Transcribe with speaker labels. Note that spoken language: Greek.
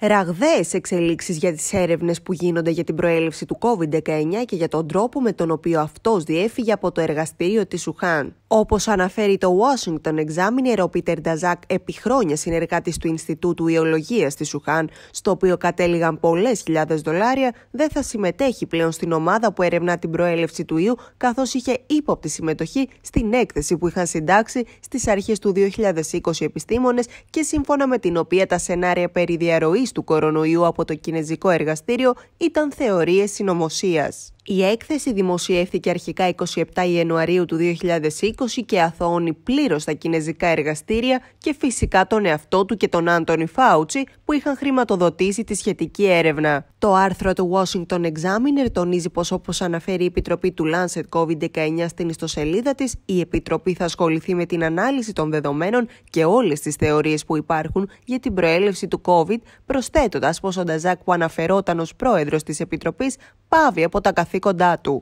Speaker 1: Ραγδαίες εξελίξεις για τις έρευνες που γίνονται για την προέλευση του COVID-19 και για τον τρόπο με τον οποίο αυτός διέφυγε από το εργαστήριο της Σουχάν. Όπως αναφέρει το Washington Examiner, ο Πίτερ Νταζάκ επί χρόνια συνεργάτης του Ινστιτούτου Ιολογίας της Σουχάν, στο οποίο κατέληγαν πολλές χιλιάδες δολάρια, δεν θα συμμετέχει πλέον στην ομάδα που ερευνά την προέλευση του ιού, καθώς είχε ύποπτη συμμετοχή στην έκθεση που είχαν συντάξει στις αρχές του 2020 επιστήμονες και σύμφωνα με την οποία τα σενάρια περί του κορονοϊού από το κινέζικο εργαστήριο ήταν θεωρίες συνωμοσίας. Η έκθεση δημοσιεύθηκε αρχικά 27 Ιανουαρίου του 2020 και αθώνει πλήρως τα κινέζικα εργαστήρια και φυσικά τον εαυτό του και τον Άντωνι Φάουτσι που είχαν χρηματοδοτήσει τη σχετική έρευνα. Το άρθρο του Washington Examiner τονίζει πως όπως αναφέρει η Επιτροπή του Lancet COVID-19 στην ιστοσελίδα της, η Επιτροπή θα ασχοληθεί με την ανάλυση των δεδομένων και όλες τις θεωρίες που υπάρχουν για την προέλευση του COVID, προσθέτοντας πως ο Νταζάκ που αναφερόταν ως πρόεδρος της Επιτροπής πάβει από τα καθήκοντα Ficodato.